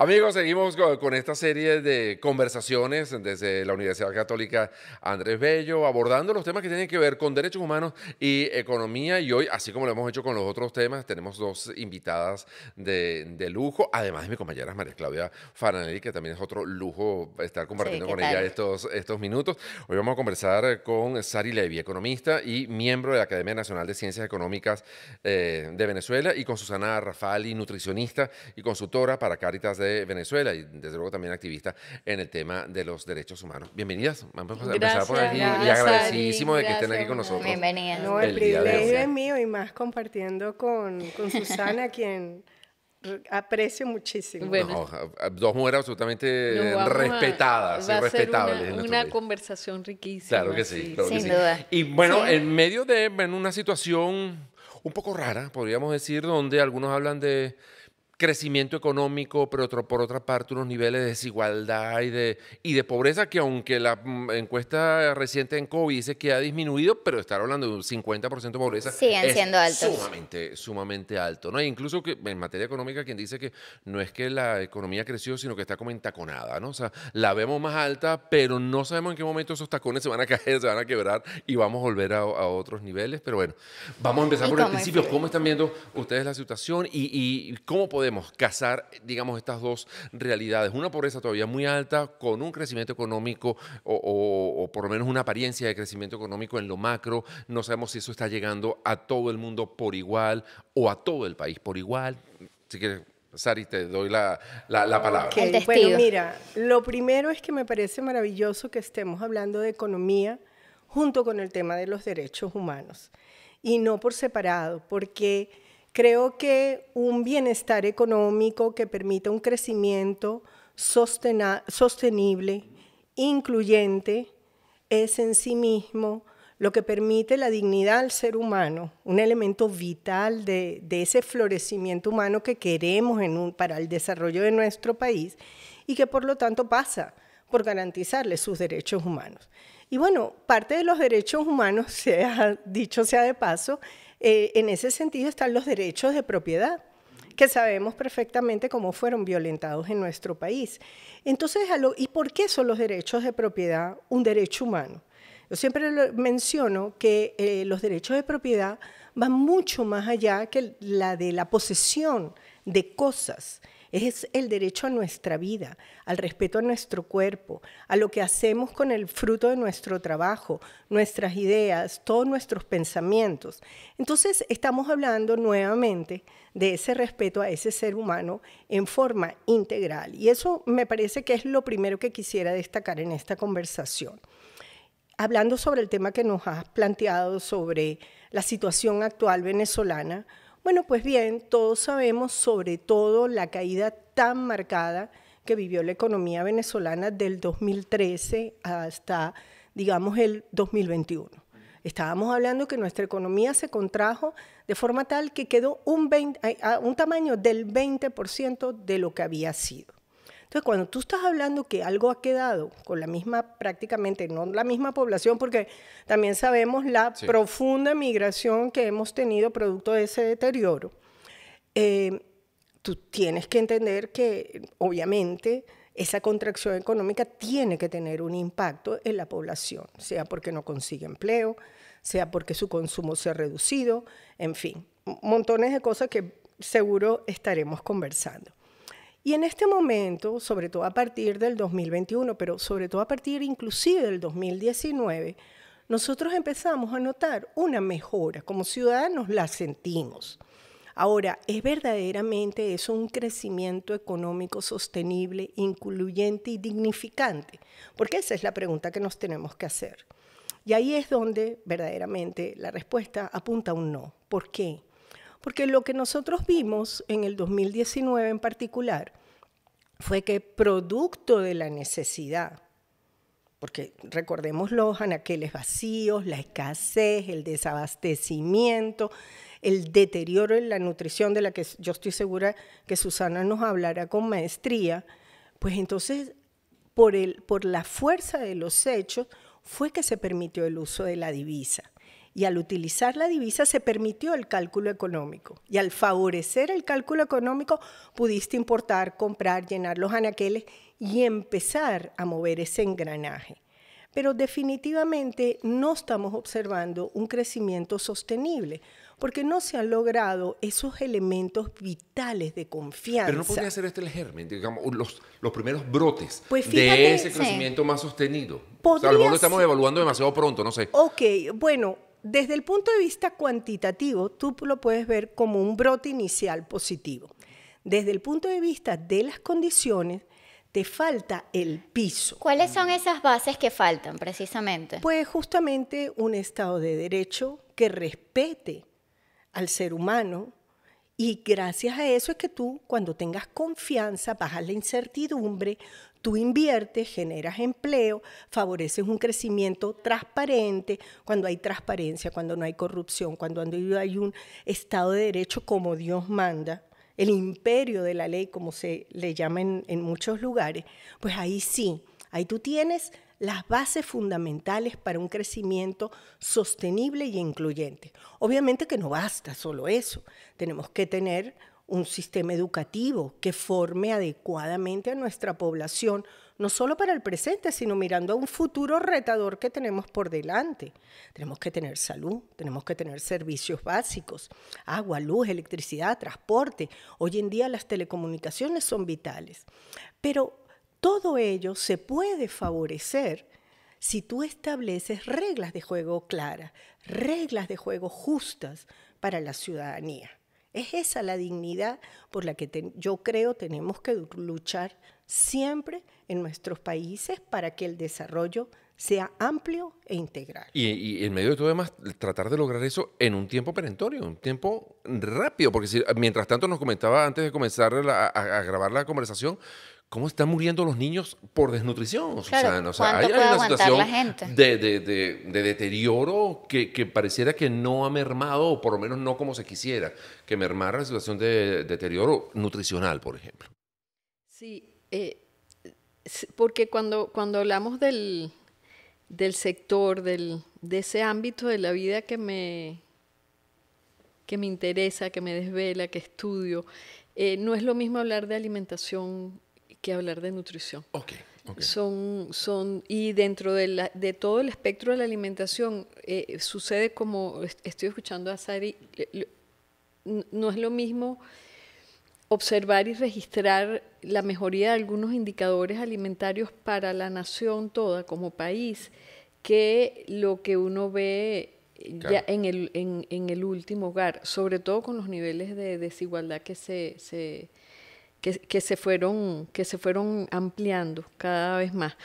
Amigos, seguimos con esta serie de conversaciones desde la Universidad Católica Andrés Bello, abordando los temas que tienen que ver con derechos humanos y economía. Y hoy, así como lo hemos hecho con los otros temas, tenemos dos invitadas de, lujo, además de mi compañera María Claudia Faranelli, que también es otro lujo estar compartiendo con ella estos, estos minutos. Hoy vamos a conversar con Sari Levy, economista y miembro de la Academia Nacional de Ciencias Económicas eh, de Venezuela, y con Susana Rafali, nutricionista y consultora para Cáritas de de Venezuela y desde luego también activista en el tema de los derechos humanos. Bienvenidas, vamos a empezar por aquí y agradecidísimo de que estén aquí con nosotros. Bienvenidas. No, el, privilegio es mío y más compartiendo con, con Susana, quien aprecio muchísimo. Bueno, dos mujeres absolutamente respetadas, va a ser Una, conversación riquísima. Claro que sí. Sin duda. Y bueno, en medio de en una situación un poco rara, podríamos decir, donde algunos hablan de crecimiento económico, pero por otra parte unos niveles de desigualdad y de, y de pobreza que aunque la mm, encuesta reciente en COVID dice que ha disminuido, pero estar hablando de un 50% de pobreza siguen es siendo altos. Sumamente, sumamente alto. ¿no? incluso que en materia económica quien dice que no es que la economía creció, sino que está como entaconada. ¿no? O sea, la vemos más alta, pero no sabemos en qué momento esos tacones se van a caer, se van a quebrar y vamos a volver a, otros niveles. Pero bueno, vamos a empezar por el principio. ¿Cómo están viendo ustedes la situación y, y cómo podemos podemos casar, digamos, estas dos realidades. Una pobreza todavía muy alta con un crecimiento económico o, por lo menos una apariencia de crecimiento económico en lo macro. No sabemos si eso está llegando a todo el mundo por igual o a todo el país por igual. Si quieres, Sari, te doy la, palabra. bueno, mira, lo primero es que me parece maravilloso que estemos hablando de economía junto con el tema de los derechos humanos y no por separado, porque Creo que un bienestar económico que permita un crecimiento sostenible, incluyente, es en sí mismo lo que permite la dignidad al ser humano, un elemento vital de, ese florecimiento humano que queremos en para el desarrollo de nuestro país y que por lo tanto pasa por garantizarle sus derechos humanos. Y bueno, parte de los derechos humanos, sea dicho sea de paso, eh, en ese sentido están los derechos de propiedad que sabemos perfectamente cómo fueron violentados en nuestro país. Entonces, ¿y por qué son los derechos de propiedad un derecho humano? Yo siempre menciono que eh, los derechos de propiedad van mucho más allá que la de la posesión de cosas es el derecho a nuestra vida, al respeto a nuestro cuerpo, a lo que hacemos con el fruto de nuestro trabajo, nuestras ideas, todos nuestros pensamientos. Entonces estamos hablando nuevamente de ese respeto a ese ser humano en forma integral. Y eso me parece que es lo primero que quisiera destacar en esta conversación hablando sobre el tema que nos has planteado sobre la situación actual venezolana, bueno, pues bien, todos sabemos sobre todo la caída tan marcada que vivió la economía venezolana del 2013 hasta, digamos, el 2021. Estábamos hablando que nuestra economía se contrajo de forma tal que quedó un, un tamaño del 20% de lo que había sido. Entonces, cuando tú estás hablando que algo ha quedado con la misma, prácticamente no la misma población, porque también sabemos la profunda migración que hemos tenido producto de ese deterioro, eh, tú tienes que entender que obviamente esa contracción económica tiene que tener un impacto en la población, sea porque no consigue empleo, sea porque su consumo se ha reducido, en fin, montones de cosas que seguro estaremos conversando. Y en este momento, sobre todo a partir del 2021, pero sobre todo a partir inclusive del 2019, nosotros empezamos a notar una mejora. Como ciudadanos la sentimos. Ahora, ¿es verdaderamente eso un crecimiento económico sostenible, incluyente y dignificante? Porque esa es la pregunta que nos tenemos que hacer. Y ahí es donde verdaderamente la respuesta apunta a un no. ¿Por qué? Porque lo que nosotros vimos en el 2019 en particular fue que producto de la necesidad, porque recordemos los anaqueles vacíos, la escasez, el desabastecimiento, el deterioro en la nutrición de la que yo estoy segura que Susana nos hablará con maestría, pues entonces por, por la fuerza de los hechos fue que se permitió el uso de la divisa y al utilizar la divisa se permitió el cálculo económico. Y al favorecer el cálculo económico pudiste importar, comprar, llenar los anaqueles y empezar a mover ese engranaje. Pero definitivamente no estamos observando un crecimiento sostenible porque no se han logrado esos elementos vitales de confianza. Pero no podría ser este el germen, digamos, los, los primeros brotes pues de ese crecimiento más sostenido. Tal vez lo lo estamos evaluando demasiado pronto, no sé. Ok, bueno, desde el punto de vista cuantitativo, tú lo puedes ver como un brote inicial positivo. Desde el punto de vista de las condiciones, te falta el piso. ¿Cuáles son esas bases que faltan precisamente? Pues justamente un Estado de Derecho que respete al ser humano y gracias a eso es que tú cuando tengas confianza, bajas la incertidumbre, Tú inviertes, generas empleo, favoreces un crecimiento transparente, cuando hay transparencia, cuando no hay corrupción, cuando hay un Estado de Derecho como Dios manda, el imperio de la ley, como se le llama en, muchos lugares, pues ahí sí, ahí tú tienes las bases fundamentales para un crecimiento sostenible y incluyente. Obviamente que no basta solo eso, tenemos que tener un sistema educativo que forme adecuadamente a nuestra población, no solo para el presente, sino mirando a un futuro retador que tenemos por delante. Tenemos que tener salud, tenemos que tener servicios básicos, agua, luz, electricidad, transporte. Hoy en día las telecomunicaciones son vitales. Pero todo ello se puede favorecer si tú estableces reglas de juego claras, reglas de juego justas para la ciudadanía. Es esa la dignidad por la que yo creo tenemos que luchar siempre en nuestros países para que el desarrollo sea amplio e integral. Y, en medio de todo, además, tratar de lograr eso en un tiempo perentorio, un tiempo rápido, porque mientras tanto nos comentaba antes de comenzar a, grabar la conversación cómo están muriendo los niños por desnutrición, O sea, hay, una situación De, deterioro que, pareciera que no ha mermado, o por lo menos no como se quisiera, que mermara la situación de deterioro nutricional, por ejemplo. Sí, eh, porque cuando, cuando hablamos del, del sector, de ese ámbito de la vida que me, que me interesa, que me desvela, que estudio, eh, no es lo mismo hablar de alimentación que hablar de nutrición. Son, son, y dentro de, la, de todo el espectro de la alimentación, eh, sucede como estoy escuchando a Sari, no es lo mismo observar y registrar la mejoría de algunos indicadores alimentarios para la nación toda como país que lo que uno ve eh, en el, en, el último hogar, sobre todo con los niveles de desigualdad que se que, se, fueron, que se fueron ampliando cada vez más.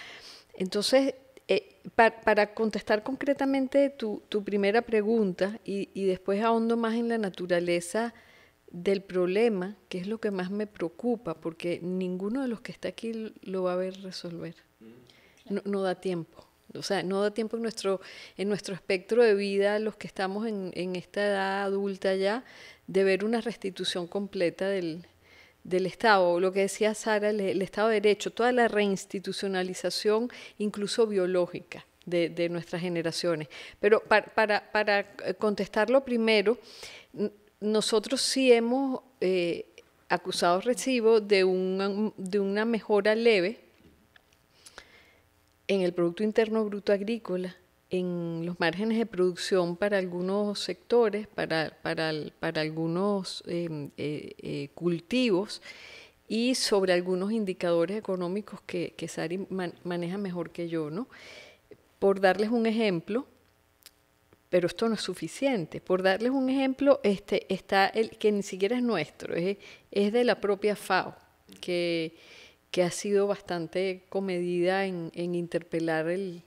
Entonces, eh, para contestar concretamente tu, primera pregunta y, y, después ahondo más en la naturaleza del problema, que es lo que más me preocupa, porque ninguno de los que está aquí lo va a ver resolver. No, da tiempo. O sea, no da tiempo en nuestro, en nuestro espectro de vida, los que estamos en, en esta edad adulta ya, de ver una restitución completa del, del Estado, lo que decía Sara, el, Estado de Derecho, toda la reinstitucionalización, incluso biológica, de, nuestras generaciones. Pero para, para, eh, contestarlo primero, nosotros sí hemos eh, acusado recibo de de una mejora leve en el Producto Interno Bruto Agrícola en los márgenes de producción para algunos sectores, para, para, algunos em, eh, eh, cultivos y sobre algunos indicadores económicos que, Sari maneja mejor que yo. ¿no? Por darles un ejemplo, pero esto no es suficiente. Por darles un ejemplo, este, está el que ni siquiera es nuestro, es, de la propia FAO, que, ha sido bastante comedida en interpelar el,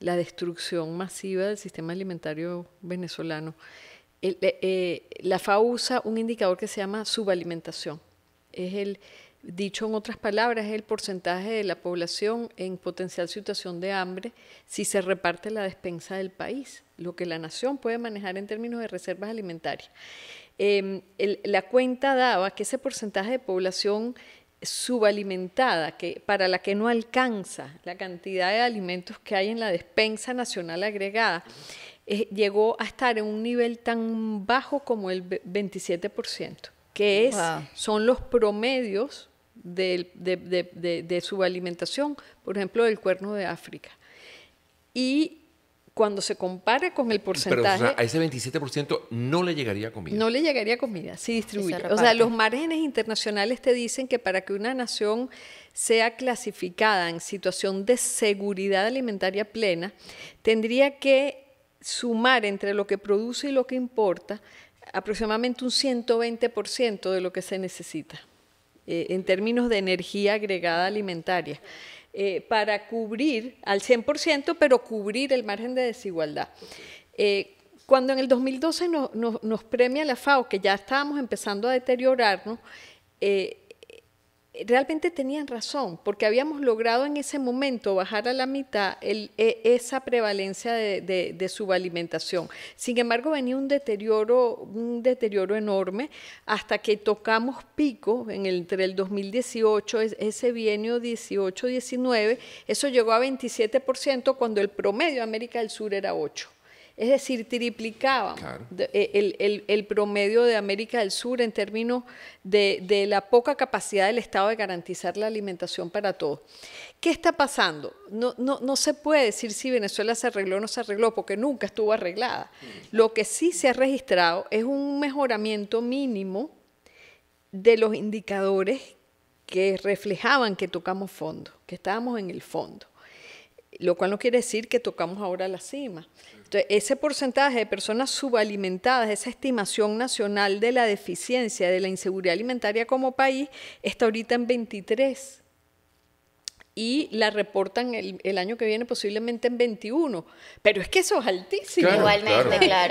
la destrucción masiva del sistema alimentario venezolano. Eh, eh, la FAO usa un indicador que se llama subalimentación. Es el, dicho en otras palabras, es el porcentaje de la población en potencial situación de hambre si se reparte la despensa del país, lo que la nación puede manejar en términos de reservas alimentarias. Em, la cuenta daba que ese porcentaje de población subalimentada, que, para la que no alcanza la cantidad de alimentos que hay en la despensa nacional agregada, eh, llegó a estar en un nivel tan bajo como el 27%, que es, son los promedios de, de subalimentación, por ejemplo, del cuerno de África. Y cuando se compara con el porcentaje... Pero, a ese 27% no le llegaría comida. No le llegaría comida, sí distribuye. o sea, los márgenes internacionales te dicen que para que una nación sea clasificada en situación de seguridad alimentaria plena, tendría que sumar entre lo que produce y lo que importa aproximadamente un 120% de lo que se necesita eh, en términos de energía agregada alimentaria. Eh, para cubrir al 100%, pero cubrir el margen de desigualdad. Eh, cuando en el 2012 nos premia la FAO, que ya estábamos empezando a deteriorarnos, eh, realmente tenían razón, porque habíamos logrado en ese momento bajar a la mitad el, e, esa prevalencia de, subalimentación. Sin embargo, venía un deterioro, un deterioro enorme hasta que tocamos pico en el, entre el 2018, ese bienio 18-19, eso llegó a 27% cuando el promedio de América del Sur era 8%. Es decir, triplicaba e, el, promedio de América del Sur en términos de, la poca capacidad del Estado de garantizar la alimentación para todos. ¿Qué está pasando? No, no, se puede decir si Venezuela se arregló o no se arregló, porque nunca estuvo arreglada. Mm. Lo que sí se ha registrado es un mejoramiento mínimo de los indicadores que reflejaban que tocamos fondo, que estábamos en el fondo lo cual no quiere decir que tocamos ahora la cima. Entonces, ese porcentaje de personas subalimentadas, esa estimación nacional de la deficiencia, de la inseguridad alimentaria como país, está ahorita en 23 y la reportan el, año que viene posiblemente en 21. Pero es que eso es altísimo.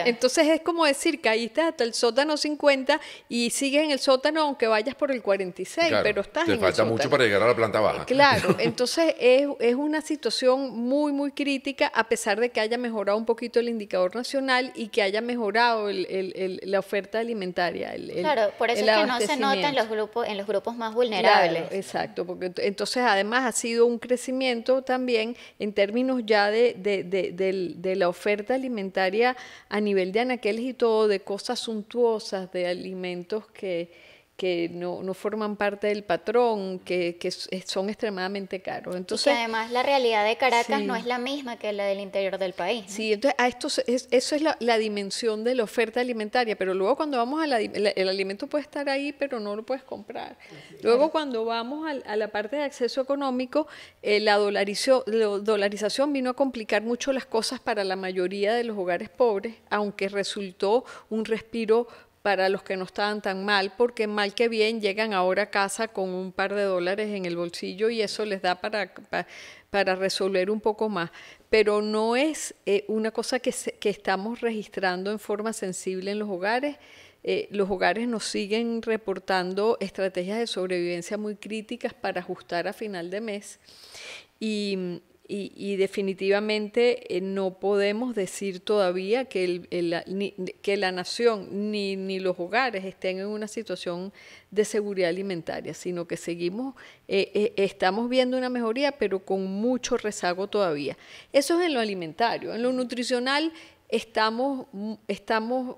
Entonces es como decir, caíste hasta el sótano 50 y sigues en el sótano aunque vayas por el 46, pero estás te falta mucho para llegar a la planta baja. Eh, claro, entonces es, es, una situación muy, muy crítica a pesar de que haya mejorado un poquito el indicador nacional y que haya mejorado el, el, la oferta alimentaria. claro, por eso es que no se nota en los grupos, en los grupos más vulnerables. exacto, porque entonces además ha sido un crecimiento también en términos ya de, de, de la oferta alimentaria a nivel de anaqueles y todo, de cosas suntuosas, de alimentos que que no, no, forman parte del patrón, que, eh, son extremadamente caros. Entonces, y además la realidad de Caracas no es la misma que la del interior del país. Sí, entonces a esto es, eso es la, dimensión de la oferta alimentaria, pero luego cuando vamos a la, el alimento puede estar ahí, pero no lo puedes comprar. Luego cuando vamos a, la parte de acceso económico, eh, la, la dolarización vino a complicar mucho las cosas para la mayoría de los hogares pobres, aunque resultó un respiro para los que no estaban tan mal, porque mal que bien llegan ahora a casa con un par de dólares en el bolsillo y eso les da para, para, resolver un poco más. Pero no es eh, una cosa que, estamos registrando en forma sensible en los hogares. Eh, los hogares nos siguen reportando estrategias de sobrevivencia muy críticas para ajustar a final de mes. Y, y, definitivamente eh, no podemos decir todavía que, que la nación ni, ni, los hogares estén en una situación de seguridad alimentaria, sino que seguimos, eh, eh, estamos viendo una mejoría, pero con mucho rezago todavía. Eso es en lo alimentario. En lo nutricional estamos, mm, estamos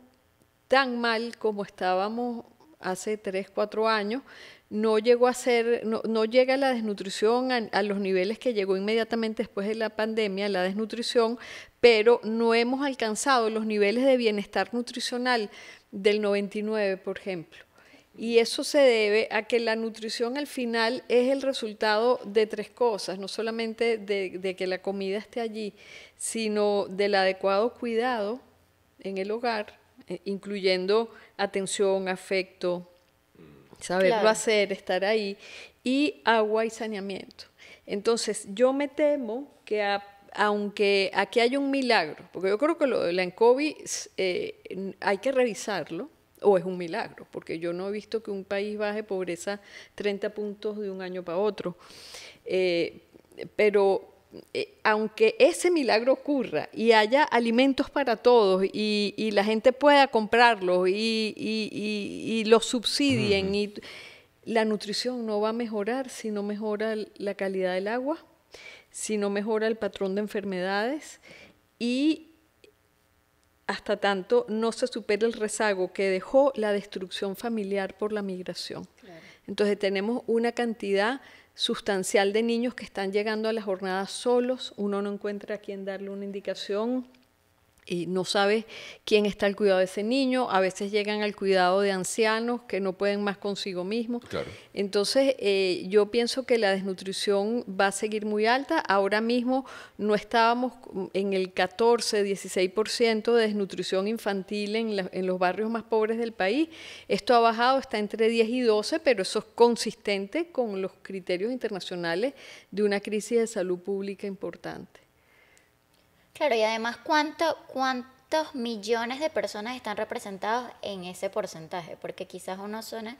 tan mal como estábamos hace tres, cuatro años, no llegó a ser, no, llega la desnutrición a, los niveles que llegó inmediatamente después de la pandemia, la desnutrición, pero no hemos alcanzado los niveles de bienestar nutricional del 99, por ejemplo. Y eso se debe a que la nutrición al final es el resultado de tres cosas, no solamente de, de que la comida esté allí, sino del adecuado cuidado en el hogar, eh, incluyendo atención, afecto, saberlo hacer, estar ahí, y agua y saneamiento. Entonces, yo me temo que aunque aquí hay un milagro, porque yo creo que lo de la ENCOVI eh, hay que revisarlo, o es un milagro, porque yo no he visto que un país baje pobreza 30 puntos de un año para otro. Eh, pero eh, aunque ese milagro ocurra y haya alimentos para todos y, la gente pueda comprarlos y, los subsidien, y la nutrición no va a mejorar si no mejora la calidad del agua, si no mejora el patrón de enfermedades y hasta tanto no se supera el rezago que dejó la destrucción familiar por la migración. Entonces tenemos una cantidad sustancial de niños que están llegando a las jornadas solos, uno no encuentra a quien darle una indicación, y no sabes quién está al cuidado de ese niño, a veces llegan al cuidado de ancianos que no pueden más consigo mismos. Entonces, eh, yo pienso que la desnutrición va a seguir muy alta. Ahora mismo no estábamos en el 14, 16% de desnutrición infantil en, en, los barrios más pobres del país. Esto ha bajado, está entre 10 y 12, pero eso es consistente con los criterios internacionales de una crisis de salud pública importante. Claro, y además, ¿cuánto, ¿cuántos millones de personas están representados en ese porcentaje? Porque quizás uno suena,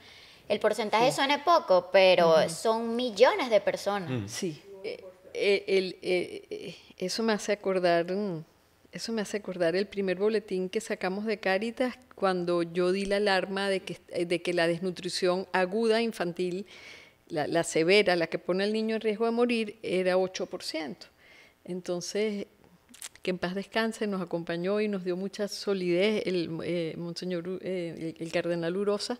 el porcentaje suene poco, pero son millones de personas. Mm. Sí. Eh, eh, eh, eso me hace acordar... Mm, eso me hace acordar el primer boletín que sacamos de Cáritas cuando yo di la alarma de que, de que la desnutrición aguda infantil, la, la, severa, la que pone al niño en riesgo de morir, era 8%. Entonces, que en paz descanse, nos acompañó y nos dio mucha solidez el eh, Monseñor, eh, el, Cardenal Urosa.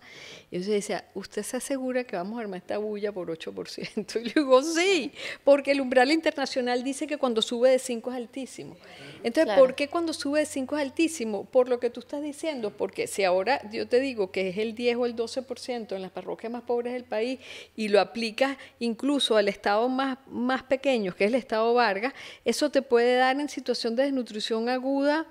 Y entonces decía, ¿usted se asegura que vamos a armar esta bulla por 8%? Y le digo, sí, porque el umbral internacional dice que cuando sube de 5 es altísimo. Entonces, ¿por qué cuando sube de 5 es altísimo? Por lo que tú estás diciendo, porque si ahora yo te digo que es el 10 o el 12% en las parroquias más pobres del país y lo aplicas incluso al estado más, más pequeño, que es el estado Vargas, eso te puede dar en situación de desnutrición aguda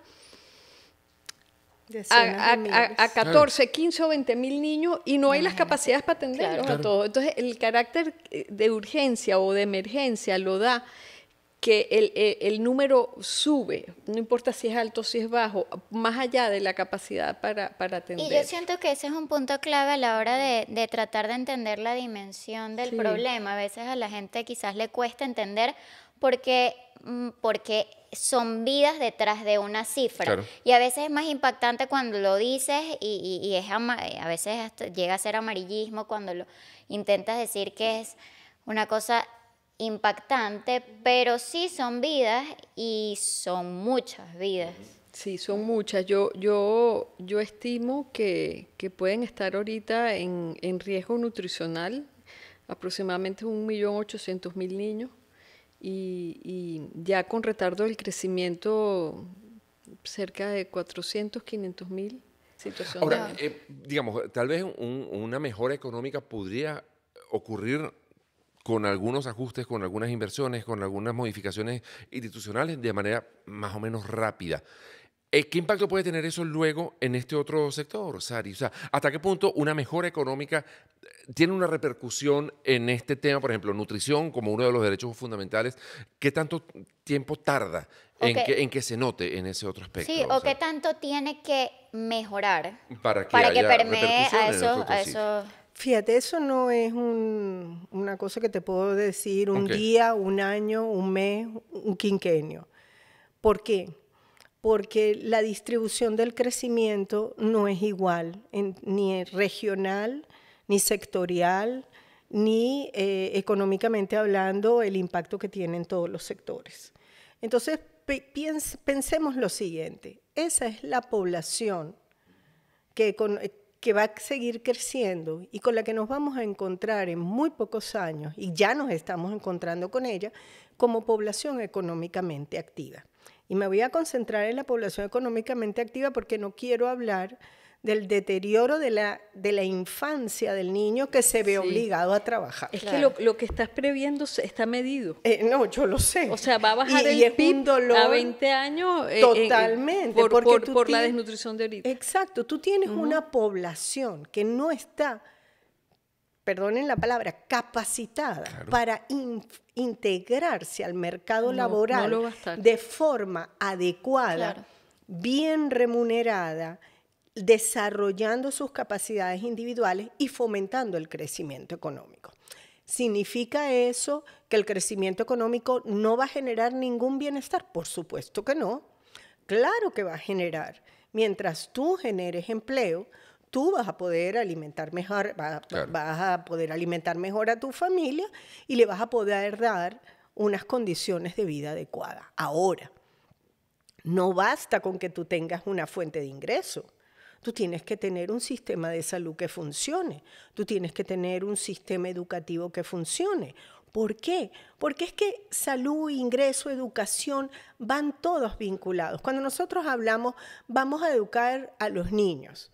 a, 14, 15 o 20 mil niños y no hay las capacidades para atenderlos a todos. Entonces, el carácter eh, de urgencia o de emergencia lo da que e, el, número sube, no importa si es alto o si es bajo, más allá de la capacidad para, para atender. Y yo siento que ese es un punto clave a la hora de, tratar de entender la dimensión del problema. A veces a la gente quizás le cuesta entender porque Mm, porque son vidas detrás de una cifra. Y a veces es más impactante cuando lo dices y, es eh, a veces llega a ser amarillismo cuando lo intentas decir que es una cosa impactante, pero sí son vidas y son muchas vidas. Sí, son muchas. Yo, yo, yo estimo que, pueden estar ahorita en, en riesgo nutricional aproximadamente 1.800.000 niños y, ya con retardo del crecimiento cerca de 400, 500 mil situaciones. Ahora, eh, digamos, tal vez una mejora económica podría ocurrir con algunos ajustes, con algunas inversiones, con algunas modificaciones institucionales de manera más o menos rápida. Eh, ¿Qué impacto puede tener eso luego en este otro sector, Sari? O sea, ¿hasta qué punto una mejora económica eh, tiene una repercusión en este tema? Por ejemplo, nutrición como uno de los derechos fundamentales. ¿Qué tanto tiempo tarda en, que, en que, se note en ese otro aspecto? Sí, o, qué tanto tiene que mejorar para que, para que permee a eso. Fíjate, eso no es una cosa que te puedo decir un día, un año, un mes, un quinquenio. ¿Por qué? porque la distribución del crecimiento no es igual, ni regional, ni sectorial, ni eh, económicamente hablando el impacto que tienen todos los sectores. Entonces, pensemos lo siguiente, esa es la población que va a seguir creciendo y con la que nos vamos a encontrar en muy pocos años, y ya nos estamos encontrando con ella, como población económicamente activa. Y me voy a concentrar en la población económicamente activa porque no quiero hablar del deterioro de la, de la infancia del niño que se ve obligado a trabajar. Es que lo, que estás previendo está medido. Eh, no, yo lo sé. O sea, va a bajar el a 20 años. Eh, eh, totalmente. por, la desnutrición de ahorita. Exacto. Tú tienes una población que no está perdonen la palabra, capacitada para integrarse al mercado laboral de forma adecuada, bien remunerada, desarrollando sus capacidades individuales y fomentando el crecimiento económico. ¿Significa eso que el crecimiento económico no va a generar ningún bienestar? Por supuesto que no. Claro que va a generar. Mientras tú generes empleo, tú vas a poder alimentar mejor, vas, a poder alimentar mejor a tu familia y le vas a poder dar unas condiciones de vida adecuadas. Ahora, no basta con que tú tengas una fuente de ingreso. Tú tienes que tener un sistema de salud que funcione. Tú tienes que tener un sistema educativo que funcione. ¿Por qué? Porque es que salud, ingreso, educación van todos vinculados. Cuando nosotros hablamos, vamos a educar a los niños.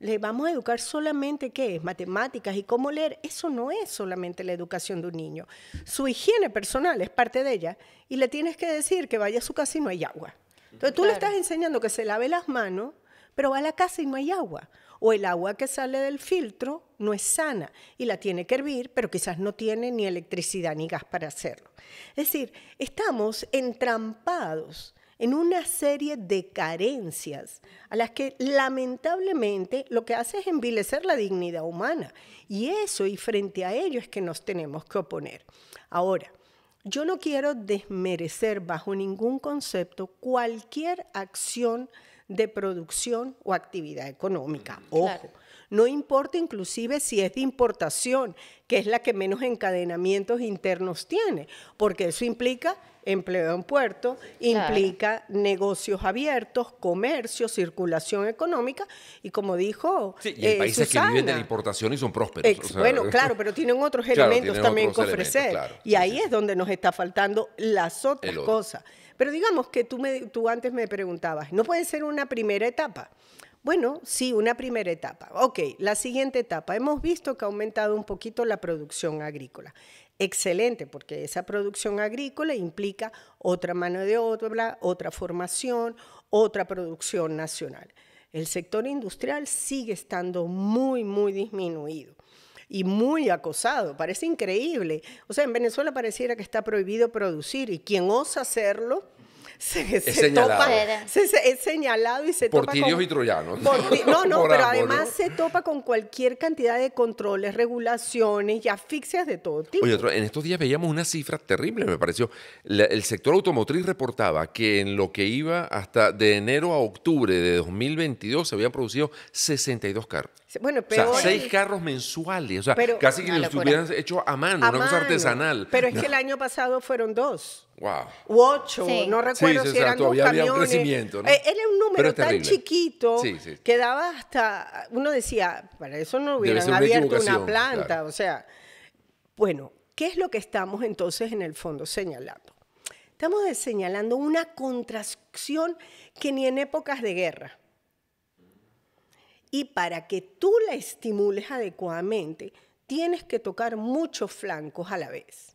Le vamos a educar solamente qué es, matemáticas y cómo leer. Eso no es solamente la educación de un niño. Su higiene personal es parte de ella y le tienes que decir que vaya a su casa y no hay agua. Entonces tú le estás enseñando que se lave las manos, pero va a la casa y no hay agua. O el agua que sale del filtro no es sana y la tiene que hervir, pero quizás no tiene ni electricidad ni gas para hacerlo. Es decir, estamos entrampados en una serie de carencias a las que lamentablemente lo que hace es envilecer la dignidad humana. Y eso, y frente a ello es que nos tenemos que oponer. Ahora, yo no quiero desmerecer bajo ningún concepto cualquier acción de producción o actividad económica. Ojo, no importa inclusive si es de importación, que es la que menos encadenamientos internos tiene, porque eso implica empleo en puerto, implica negocios abiertos, comercio, circulación económica y como dijo sí, y hay eh, países que viven de importación y son prósperos. bueno, claro, pero tienen otros elementos también que ofrecer y ahí es donde nos está faltando las otras cosas. Pero digamos que tú, me, tú antes me preguntabas, ¿no puede ser una primera etapa? Bueno, sí, una primera etapa. Ok, la siguiente etapa. Hemos visto que ha aumentado un poquito la producción agrícola. Excelente, porque esa producción agrícola implica otra mano de obra, otra formación, otra producción nacional. El sector industrial sigue estando muy, muy disminuido y muy acosado. Parece increíble. O sea, en Venezuela pareciera que está prohibido producir y quien osa hacerlo, se, Topa, es señalado y se topa tirios y troyanos. no, no, pero además se topa con cualquier cantidad de controles, regulaciones y asfixias de todo tipo. en estos días veíamos una cifra terrible, me pareció. el sector automotriz reportaba que en lo que iba hasta de enero a octubre de 2022 se habían producido 62 carros. Bueno, seis carros mensuales. O sea, casi que los hubieran hecho a mano, una artesanal. Pero es que el año pasado fueron dos. Wow. U ocho, no recuerdo si eran dos un crecimiento. Eh, era un número tan chiquito que daba hasta. Uno decía, para eso no hubieran abierto una planta. O sea, bueno, ¿qué es lo que estamos entonces en el fondo señalando? Estamos señalando una contracción que ni en épocas de guerra y para que tú la estimules adecuadamente, tienes que tocar muchos flancos a la vez.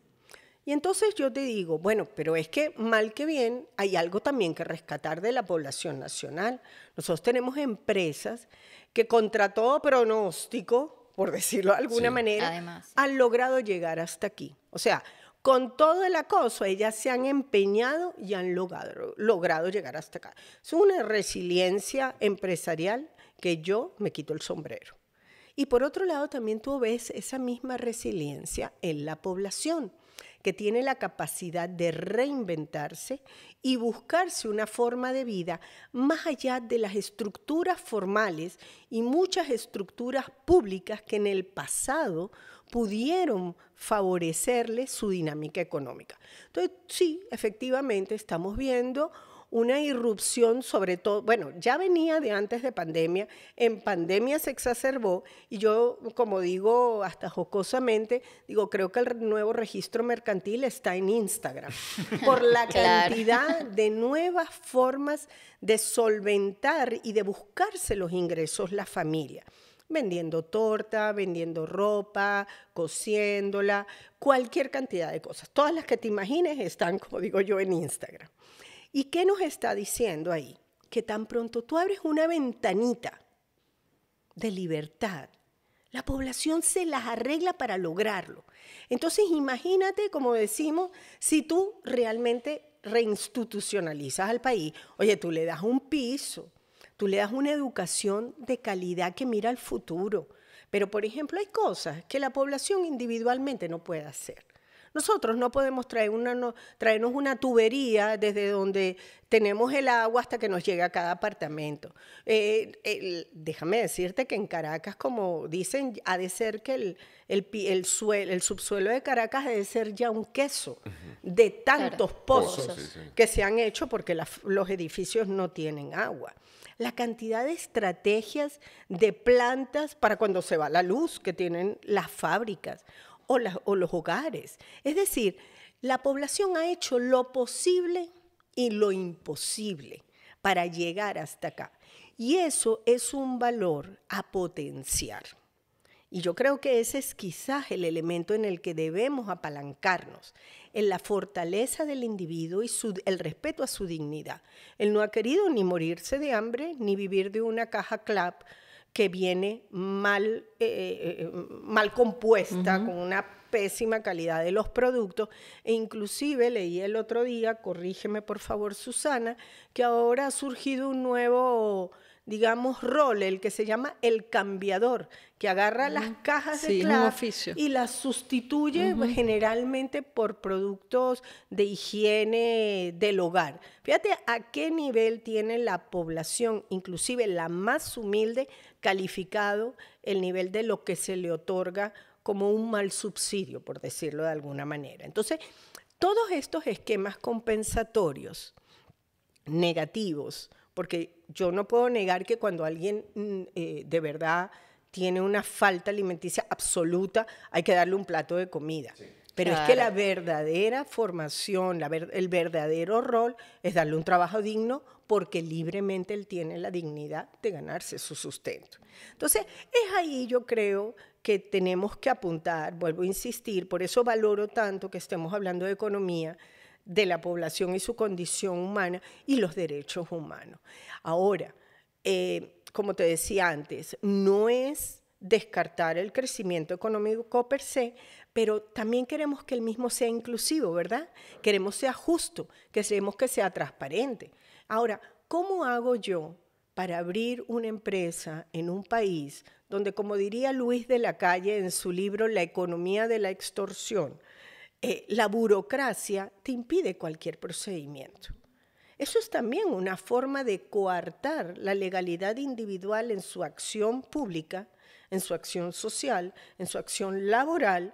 Y entonces yo te digo, bueno, pero es que mal que bien hay algo también que rescatar de la población nacional. Nosotros tenemos empresas que contra todo pronóstico, por decirlo de alguna manera, han logrado llegar hasta aquí. O sea, con todo el acoso, ellas se han empeñado y han logrado llegar hasta acá. Es una resiliencia empresarial que yo me quito el sombrero. Y por otro lado, también tú ves esa misma resiliencia en la población, que tiene la capacidad de reinventarse y buscarse una forma de vida más allá de las estructuras formales y muchas estructuras públicas que en el pasado pudieron favorecerle su dinámica económica. Entonces, sí, efectivamente estamos viendo una irrupción sobre todo, bueno, ya venía de antes de pandemia, en pandemia se exacerbó y yo, como digo hasta jocosamente, digo, creo que el nuevo registro mercantil está en Instagram, por la cantidad de nuevas formas de solventar y de buscarse los ingresos la familia vendiendo torta, vendiendo ropa, cosiéndola, cualquier cantidad de cosas. Todas las que te imagines están, como digo yo, en Instagram. ¿Y qué nos está diciendo ahí? Que tan pronto tú abres una ventanita de libertad, la población se las arregla para lograrlo. Entonces imagínate, como decimos, si tú realmente reinstitucionalizas al país, oye, tú le das un piso, tú le das una educación de calidad que mira al futuro. Pero, por ejemplo, hay cosas que la población individualmente no puede hacer. Nosotros no podemos traer una, traernos una tubería desde donde tenemos el agua hasta que nos llega a cada apartamento. Eh, déjame decirte que en Caracas, como dicen, ha de ser que el, subsuelo de Caracas ha de ser ya un queso de tantos pozos, que se han hecho porque los edificios no tienen agua la cantidad de estrategias de plantas para cuando se va la luz que tienen las fábricas o, los hogares. Es decir, la población ha hecho lo posible y lo imposible para llegar hasta acá. Y eso es un valor a potenciar. Y yo creo que ese es quizás el elemento en el que debemos apalancarnos, en la fortaleza del individuo y el respeto a su dignidad. Él no ha querido ni morirse de hambre, ni vivir de una caja clap que viene mal, eh, eh, eh, mal compuesta, con una pésima calidad de los productos e inclusive leí el otro día, corrígeme por favor Susana, que ahora ha surgido un nuevo digamos, rol, el que se llama el cambiador, que agarra las mm, cajas de clave y las sustituye generalmente por productos de higiene del hogar. Fíjate a qué nivel tiene la población, inclusive la más humilde, calificado el nivel de lo que se le otorga como un mal subsidio, por decirlo de alguna manera. Entonces, todos estos esquemas compensatorios negativos, porque yo no puedo negar que cuando alguien mm, eh, de verdad tiene una falta alimenticia absoluta, hay que darle un plato de comida. Pero es que la verdadera formación, la el verdadero rol es darle un trabajo digno porque libremente él tiene la dignidad de ganarse su sustento. Entonces, es ahí yo creo que tenemos que apuntar, vuelvo a insistir, por eso valoro tanto que estemos hablando de economía, de la población y su condición humana y los derechos humanos. Ahora, eh, como te decía antes, no es descartar el crecimiento económico per se, pero también queremos que el mismo sea inclusivo, ¿verdad? Queremos sea justo, queremos que sea transparente. Ahora, ¿cómo hago yo para abrir una empresa en un país donde, como diría Luis de la Calle en su libro La economía de la extorsión, eh, la burocracia te impide cualquier procedimiento? Eso es también una forma de coartar la legalidad individual en su acción pública, en su acción social, en su acción laboral,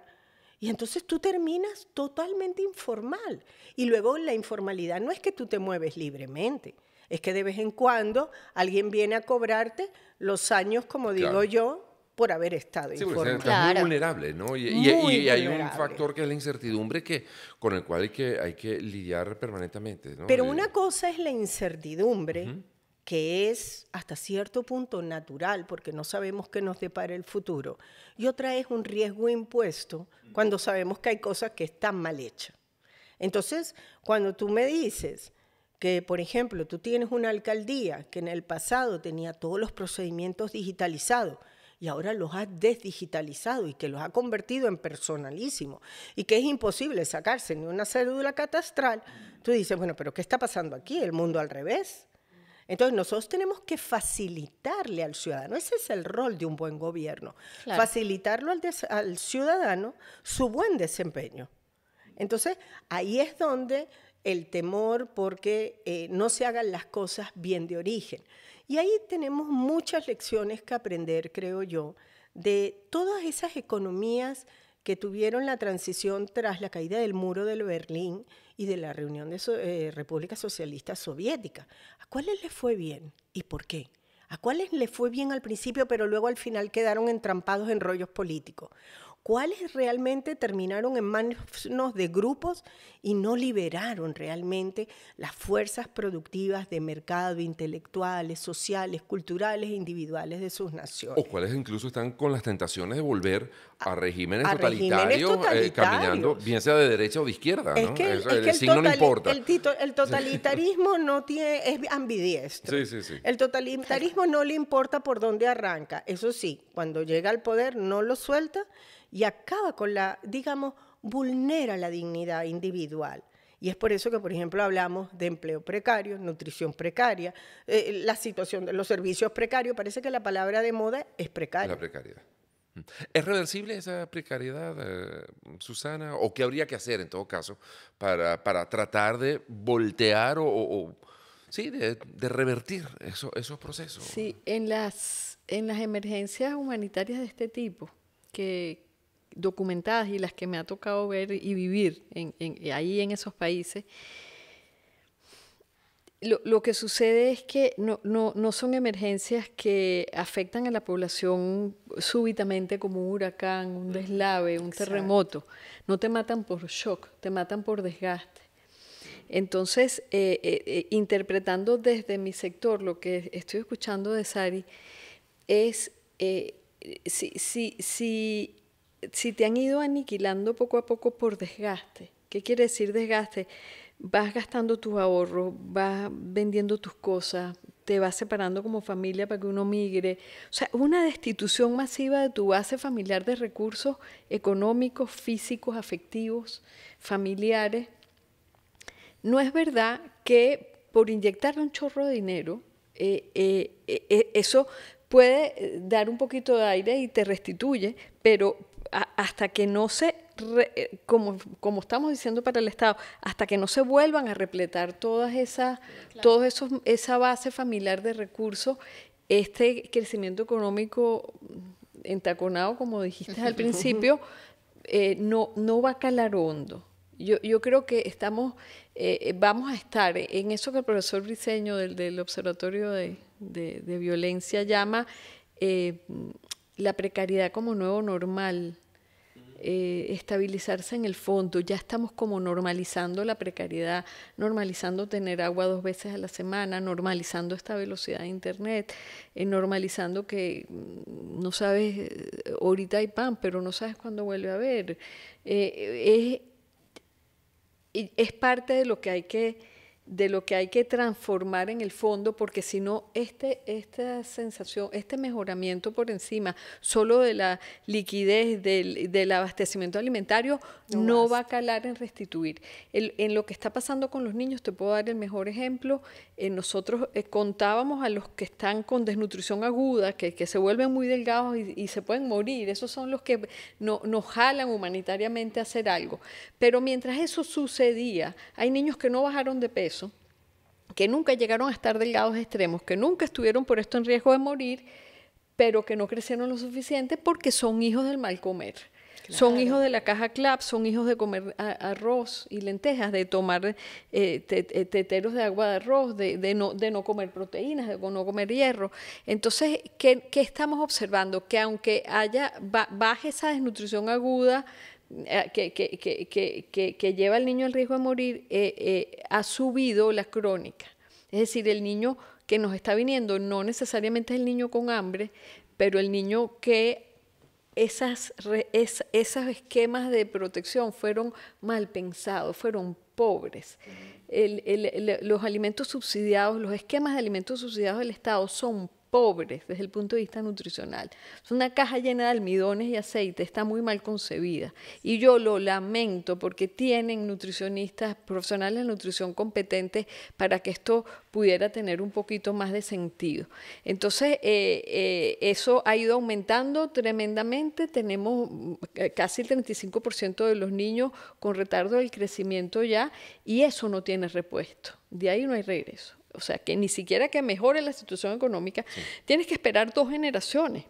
y entonces tú terminas totalmente informal. Y luego la informalidad no es que tú te mueves libremente, es que de vez en cuando alguien viene a cobrarte los años, como digo yo, por haber estado informal. muy vulnerable, ¿no? Y, hay un factor que es la incertidumbre que, con el cual hay que, lidiar permanentemente. Pero eh, una cosa es la incertidumbre que es hasta cierto punto natural, porque no sabemos qué nos depara el futuro, y otra es un riesgo impuesto cuando sabemos que hay cosas que están mal hechas. Entonces, cuando tú me dices que, por ejemplo, tú tienes una alcaldía que en el pasado tenía todos los procedimientos digitalizados, y ahora los ha desdigitalizado y que los ha convertido en personalísimo y que es imposible sacarse ni una cédula catastral, tú dices, bueno, pero ¿qué está pasando aquí? El mundo al revés. Entonces nosotros tenemos que facilitarle al ciudadano, ese es el rol de un buen gobierno, facilitarlo al, ciudadano su buen desempeño. Entonces ahí es donde el temor porque eh, no se hagan las cosas bien de origen. Y ahí tenemos muchas lecciones que aprender, creo yo, de todas esas economías que tuvieron la transición tras la caída del muro del Berlín y de la reunión de eh, República Socialista Soviética. ¿A cuáles les fue bien y por qué? ¿A cuáles les fue bien al principio, pero luego al final quedaron entrampados en rollos políticos? ¿Cuáles realmente terminaron en manos de grupos y no liberaron realmente las fuerzas productivas de mercado, intelectuales, sociales, culturales e individuales de sus naciones? O cuáles incluso están con las tentaciones de volver a regímenes eh, totalitarios, caminando, bien sea de derecha o de izquierda. Es que el, signo no importa. El, totalitarismo no tiene, es ambidiestro. El totalitarismo no le importa por dónde arranca. Eso sí, cuando llega al poder no lo suelta y acaba con la, digamos, vulnera la dignidad individual. Y es por eso que, por ejemplo, hablamos de empleo precario, nutrición precaria, eh, eh, la situación de los servicios precarios. Parece que la palabra de moda es precaria. La precariedad. Mm. ¿Es reversible esa precariedad, eh, Susana? ¿O qué habría que hacer en todo caso para, para tratar de voltear o, sí, de, revertir esos procesos? Sí, en las, en las emergencias humanitarias de este tipo, que, documentadas y las que me ha tocado ver y vivir en, ahí en esos países, lo, que sucede es que no, son emergencias que afectan a la población súbitamente como un huracán, un deslave, un terremoto. No te matan por shock, te matan por desgaste. Entonces, eh, eh, eh, interpretando desde mi sector lo que estoy escuchando de Sari, es si, si, si si te han ido aniquilando poco a poco por desgaste, ¿qué quiere decir desgaste? Vas gastando tus ahorros, vas vendiendo tus cosas, te vas separando como familia para que uno migre. O sea, una destitución masiva de tu base familiar de recursos económicos, físicos, afectivos, familiares. No es verdad que por inyectar un chorro de dinero, eh, eh, eh, eso puede dar un poquito de aire y te restituye, pero hasta que no se, eh, como, estamos diciendo para el Estado, hasta que no se vuelvan a repletar todas esas, todos esos, esa base familiar de recursos, este crecimiento económico entaconado, como dijiste al principio, eh, no, no va a calar hondo. Yo, yo creo que estamos, eh, vamos a estar en eso que el profesor Briceño del, Observatorio de, Violencia llama la precariedad como nuevo normal. Eh, estabilizarse en el fondo. Ya estamos como normalizando la precariedad, normalizando tener agua dos veces a la semana, normalizando esta velocidad de Internet, eh, normalizando que mm, no sabes, eh, ahorita hay pan, pero no sabes cuándo vuelve a haber. es parte de lo que hay que de lo que hay que transformar en el fondo, porque si no, este, esta sensación, este mejoramiento por encima solo de la liquidez del, abastecimiento alimentario no, va a calar en restituir. en lo que está pasando con los niños, te puedo dar el mejor ejemplo, eh, nosotros eh, contábamos a los que están con desnutrición aguda, que, se vuelven muy delgados y, se pueden morir, esos son los que no, nos jalan humanitariamente a hacer algo. Pero mientras eso sucedía, hay niños que no bajaron de peso, que nunca llegaron a estar delgados extremos, que nunca estuvieron por esto en riesgo de morir, pero que no crecieron lo suficiente porque son hijos del mal comer. Son hijos de la caja clap, son hijos de comer arroz y lentejas, de tomar eh, eh, teteros de agua de arroz, de, no, de, no, comer proteínas, de no comer hierro. Entonces, ¿qué, estamos observando? Que aunque haya baje esa desnutrición aguda eh, que, que, lleva al niño al riesgo de morir eh, eh, ha subido la crónica. Es decir, el niño que nos está viniendo no necesariamente es el niño con hambre, pero el niño que esas, esos esquemas de protección fueron mal pensados, fueron pobres. los alimentos subsidiados, los esquemas de alimentos subsidiados del Estado son pobres desde el punto de vista nutricional. Es una caja llena de almidones y aceite, está muy mal concebida. Y yo lo lamento porque tienen nutricionistas, profesionales de nutrición competentes para que esto pudiera tener un poquito más de sentido. Entonces, eh, eh, eso ha ido aumentando tremendamente. Tenemos eh, casi el 35% de los niños con retardo del crecimiento ya y eso no tiene repuesto. De ahí no hay regreso o sea, que ni siquiera que mejore la situación económica, tienes que esperar dos generaciones.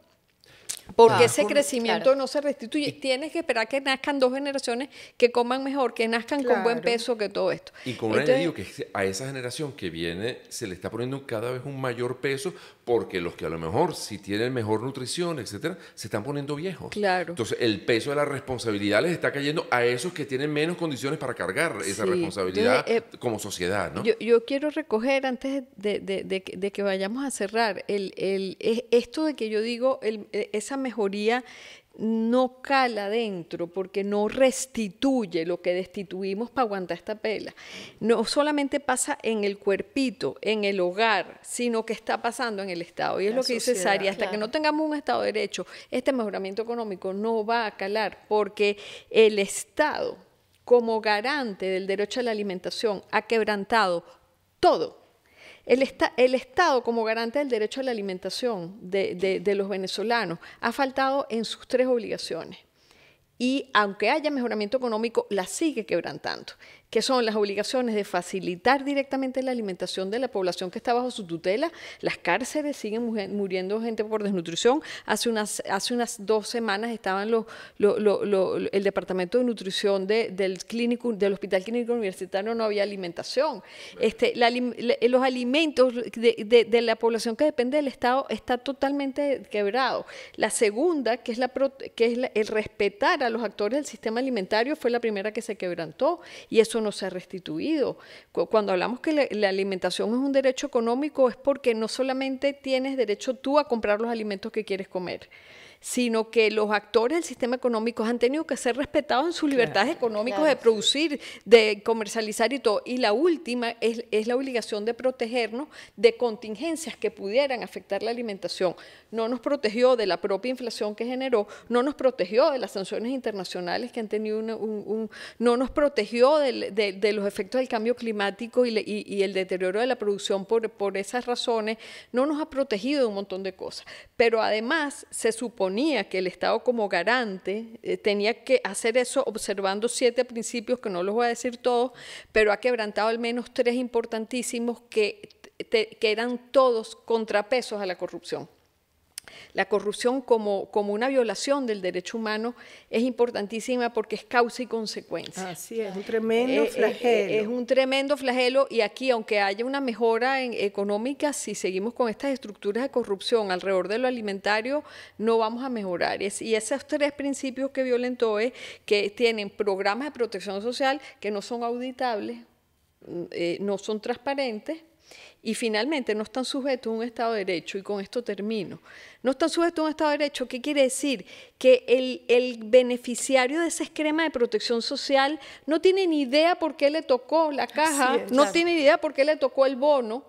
Porque ah. ese crecimiento no se restituye. Tienes que esperar que nazcan dos generaciones que coman mejor, que nazcan con buen peso, que todo esto. Y como le digo, que a esa generación que viene se le está poniendo cada vez un mayor peso porque los que a lo mejor si tienen mejor nutrición, etcétera, se están poniendo viejos. Claro. Entonces, el peso de la responsabilidad les está cayendo a esos que tienen menos condiciones para cargar esa responsabilidad eh, como sociedad, ¿no? Yo, quiero recoger antes de, que vayamos a cerrar el, el, esto de que yo digo e, esa mejoría no cala dentro porque no restituye lo que destituimos para aguantar esta pela. No solamente pasa en el cuerpito, en el hogar, sino que está pasando en el Estado. Y es lo que dice Sari, hasta que no tengamos un Estado de Derecho, este mejoramiento económico no va a calar porque el Estado, como garante del derecho a la alimentación, ha quebrantado todo el, Estado, como garante del derecho a la alimentación de, de los venezolanos, ha faltado en sus tres obligaciones y aunque haya mejoramiento económico, la sigue quebrantando que son las obligaciones de facilitar directamente la alimentación de la población que está bajo su tutela. Las cárceles siguen muriendo gente por desnutrición. Hace unas, hace unas dos semanas estaban los, el Departamento de Nutrición del, del Hospital Clínico Universitario, no había alimentación. Este, los alimentos de, la población que depende del Estado está totalmente quebrado. La segunda, que es, la, que es el respetar a los actores del sistema alimentario, fue la primera que se quebrantó. Y eso no se ha restituido. Cuando hablamos que la alimentación es un derecho económico es porque no solamente tienes derecho tú a comprar los alimentos que quieres comer, sino que los actores del sistema económico han tenido que ser respetados en sus libertades económicas de producir, de comercializar y todo. Y la última es, la obligación de protegernos de contingencias que pudieran afectar la alimentación. No nos protegió de la propia inflación que generó, no nos protegió de las sanciones internacionales que han tenido un, no nos protegió de, los efectos del cambio climático y, el deterioro de la producción por, por esas razones, no nos ha protegido de un montón de cosas. Pero además se supone que el Estado como garante eh, tenía que hacer eso observando siete principios que no los voy a decir todos, pero ha quebrantado al menos tres importantísimos que, que eran todos contrapesos a la corrupción. La corrupción como, una violación del derecho humano es importantísima porque es causa y consecuencia. Así es, un tremendo eh, eh, flagelo. es un tremendo flagelo y aquí, aunque haya una mejora económica, si seguimos con estas estructuras de corrupción alrededor de lo alimentario, no vamos a mejorar. y esos tres principios que violentó es que tienen programas de protección social que no son auditables, mm, eh, no son transparentes y finalmente, no están sujetos a un Estado de Derecho, y con esto termino. No están sujetos a un Estado de Derecho, ¿qué quiere decir? Que el, el beneficiario de ese esquema de protección social no tiene ni idea por qué le tocó la caja, no tiene ni idea por qué le tocó el bono,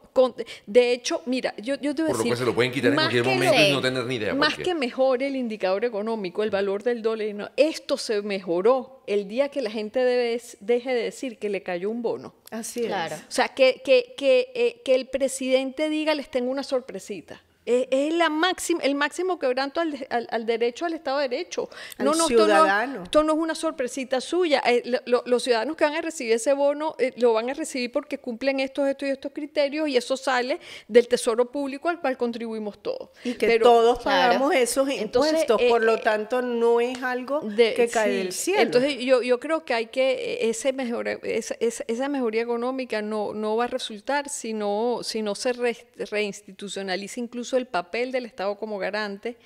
de hecho, mira, yo, yo te voy a decir... que se lo pueden quitar en cualquier momento y no tener ni idea. Más que mejore el indicador económico, el valor del dólar, esto se mejoró el día que la gente deje de decir que le cayó un bono. Así es. O sea, que, eh, que el presidente diga, les tengo una sorpresita. Es, la máxima, el máximo quebranto al, derecho al Estado de Derecho. no, Esto no, es una sorpresita suya. Eh, los ciudadanos que van a recibir ese bono eh, lo van a recibir porque cumplen estos, estos y estos criterios y eso sale del tesoro público al cual contribuimos todos. Y que todos pagamos esos impuestos, entonces, eh, por lo tanto no es algo que cae del cielo. Entonces yo, yo creo que hay que ese mejor, esa, esa, mejoría económica no, no va a resultar si no, si no se reinstitucionaliza incluso el papel del Estado como garante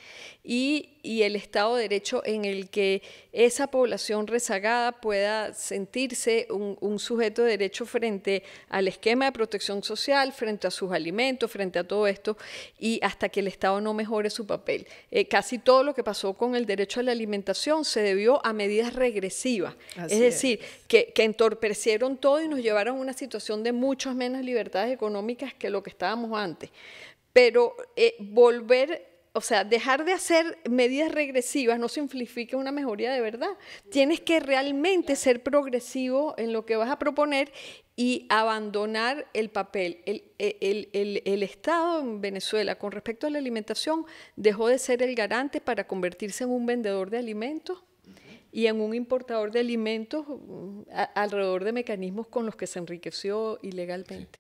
y, el Estado de Derecho en el que esa población rezagada pueda sentirse un, sujeto de derecho frente al esquema de protección social, frente a sus alimentos, frente a todo esto, y hasta que el Estado no mejore su papel. Eh, casi todo lo que pasó con el derecho a la alimentación se debió a medidas regresivas, es decir, Que, que entorpecieron todo y nos llevaron a una situación de muchas menos libertades económicas que lo que estábamos antes pero eh, volver o sea, dejar de hacer medidas regresivas no simplifica una mejoría de verdad. Tienes que realmente ser progresivo en lo que vas a proponer y abandonar el papel. Eh, el, Estado en Venezuela con respecto a la alimentación dejó de ser el garante para convertirse en un vendedor de alimentos y en un importador de alimentos mm, alrededor de mecanismos con los que se enriqueció ilegalmente.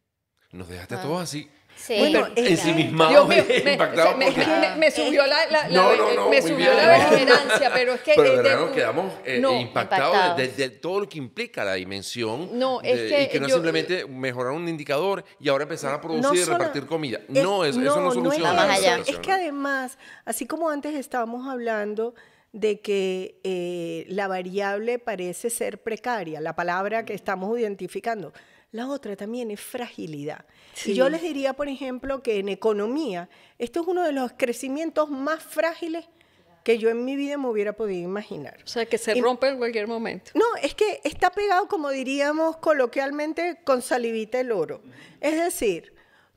Nos dejaste a todos así. Sí. Bueno, sí impactado. Me, porque... me, subió la, la, eh, me subió la pero es que. Pero de nos quedamos eh, impactados desde todo lo que implica la dimensión. No, es que. Y que no simplemente mejorar un indicador y ahora empezar a producir y repartir comida. no, eso, no soluciona. Es, es que además, así como antes estábamos hablando de que eh, la variable parece ser precaria, la palabra que estamos identificando la otra también es fragilidad. Y yo les diría, por ejemplo, que en economía, esto es uno de los crecimientos más frágiles que yo en mi vida me hubiera podido imaginar. O sea, que se rompe en cualquier momento. No, es que está pegado, como diríamos coloquialmente, con salivita el oro. Es decir,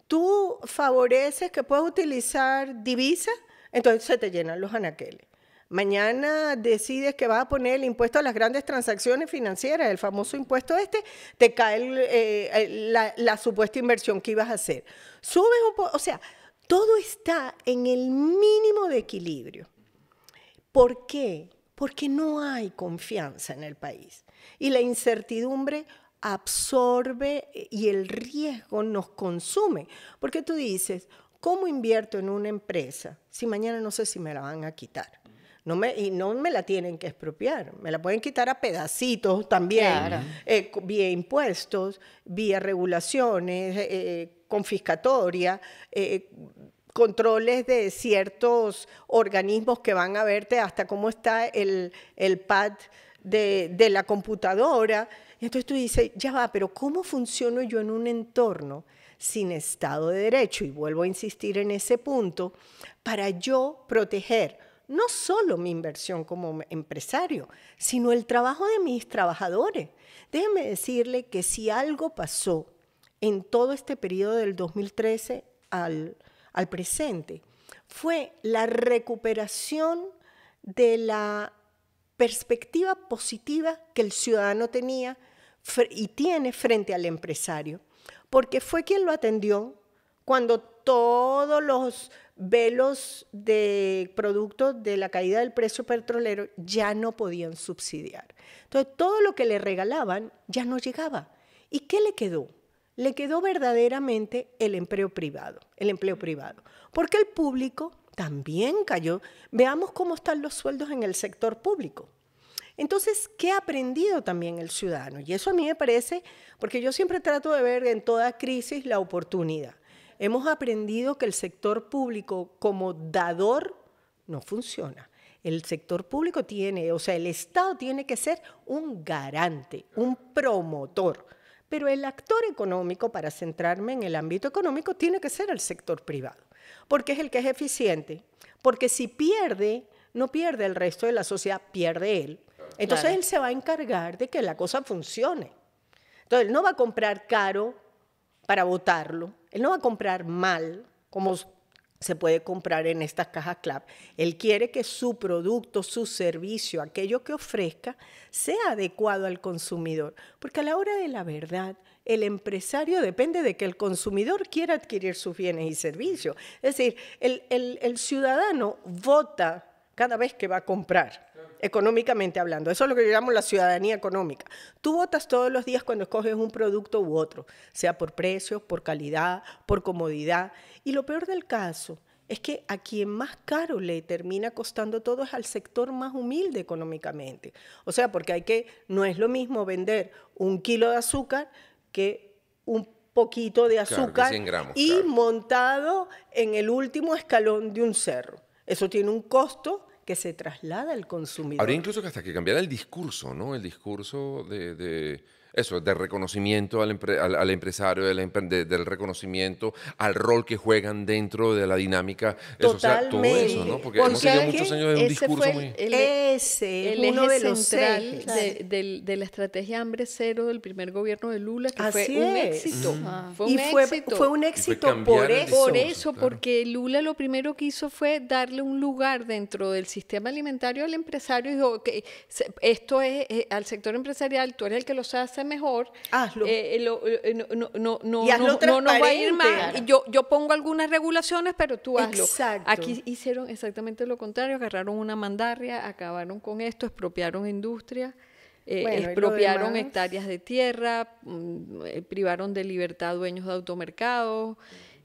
tú favoreces que puedas utilizar divisas, entonces se te llenan los anaqueles mañana decides que vas a poner el impuesto a las grandes transacciones financieras, el famoso impuesto este, te cae eh, la, supuesta inversión que ibas a hacer. Subes o sea, todo está en el mínimo de equilibrio. ¿Por qué? Porque no hay confianza en el país y la incertidumbre absorbe y el riesgo nos consume. Porque tú dices, ¿cómo invierto en una empresa si mañana no sé si me la van a quitar? y no me la tienen que expropiar, me la pueden quitar a pedacitos también, eh, vía impuestos, vía regulaciones, eh, eh, confiscatoria, controles de ciertos organismos que van a verte hasta cómo está el, pad de, de, la computadora. Y entonces tú dices, ya va, pero ¿cómo funciono yo en un entorno sin Estado de Derecho? Y vuelvo a insistir en ese punto, para yo proteger no solo mi inversión como empresario, sino el trabajo de mis trabajadores. Déjeme decirle que si algo pasó en todo este periodo del 2013 al, al presente, fue la recuperación de la perspectiva positiva que el ciudadano tenía y tiene frente al empresario, porque fue quien lo atendió cuando todos los velos de productos de la caída del precio petrolero ya no podían subsidiar. Entonces, todo lo que le regalaban ya no llegaba. ¿Y qué le quedó? Le quedó verdaderamente el empleo privado, el empleo privado. Porque el público también cayó. Veamos cómo están los sueldos en el sector público. Entonces, ¿qué ha aprendido también el ciudadano? Y eso a mí me parece, porque yo siempre trato de ver en toda crisis la oportunidad hemos aprendido que el sector público como dador no funciona. El sector público tiene, o sea, el Estado tiene que ser un garante, un promotor. Pero el actor económico, para centrarme en el ámbito económico, tiene que ser el sector privado, porque es el que es eficiente. Porque si pierde, no pierde el resto de la sociedad, pierde él. Entonces él se va a encargar de que la cosa funcione. Entonces él no va a comprar caro para votarlo, él no va a comprar mal, como se puede comprar en estas cajas CLAP. Él quiere que su producto, su servicio, aquello que ofrezca, sea adecuado al consumidor. Porque a la hora de la verdad, el empresario depende de que el consumidor quiera adquirir sus bienes y servicios. Es decir, el, el ciudadano vota cada vez que va a comprar económicamente hablando. Eso es lo que llamamos la ciudadanía económica. Tú votas todos los días cuando escoges un producto u otro, sea por precio, por calidad, por comodidad. Y lo peor del caso es que a quien más caro le termina costando todo es al sector más humilde económicamente. O sea, porque hay que, no es lo mismo vender un kilo de azúcar que un poquito de azúcar y montado en el último escalón de un cerro. Eso tiene un costo que se traslada al consumidor. Habría incluso que hasta que cambiara el discurso, ¿no? El discurso de, de eso, de reconocimiento al, al, empresario, del, del, reconocimiento al rol que juegan dentro de la dinámica ¿no? Porque, hemos muchos años de un discurso muy... ese el uno de los central de, la estrategia Hambre Cero del primer gobierno de Lula, que fue, un ah. éxito, fue, y fue, un éxito. por eso. porque Lula lo primero que hizo fue darle un lugar dentro del sistema alimentario al empresario y dijo, que esto es, eh, al sector empresarial, tú eres el que los hace, mejor, hazlo. no, no, no, y va a ir mal. Yo, yo pongo algunas regulaciones, pero tú hazlo. Exacto. Aquí hicieron exactamente lo contrario, agarraron una mandarria, acabaron con esto, expropiaron industria. Eh, expropiaron hectáreas de tierra, mm, eh, privaron de libertad dueños de automercados,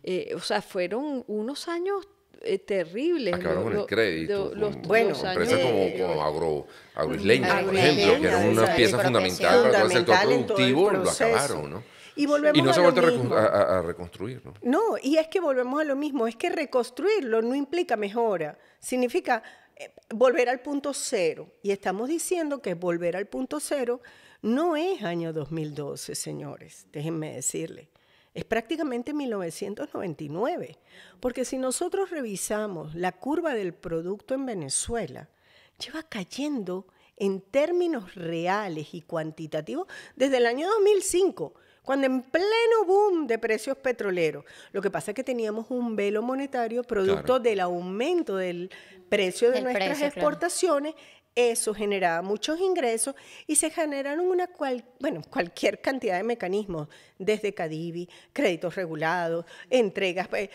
eh, o sea, fueron unos años terrible ah, terribles. Acabaron con el crédito. los, bueno, empresas como, agro, agroisleña, por ejemplo, que eran una pieza fundamental, para todo el sector productivo, lo acabaron, ¿no? Y, volvemos no a se ha a, reconstruir, ¿no? y es que volvemos a lo mismo, es que reconstruirlo no implica mejora, significa eh, volver al punto cero. Y estamos diciendo que volver al punto cero no es año 2012, señores, déjenme decirle. Es prácticamente 1999, porque si nosotros revisamos la curva del producto en Venezuela, lleva cayendo en términos reales y cuantitativos desde el año 2005, cuando en pleno boom de precios petroleros. Lo que pasa es que teníamos un velo monetario producto del aumento del precio de nuestras exportaciones, eso generaba muchos ingresos y se generaron una cual, bueno, cualquier cantidad de mecanismos, desde Cadivi, créditos regulados, entregas, eh,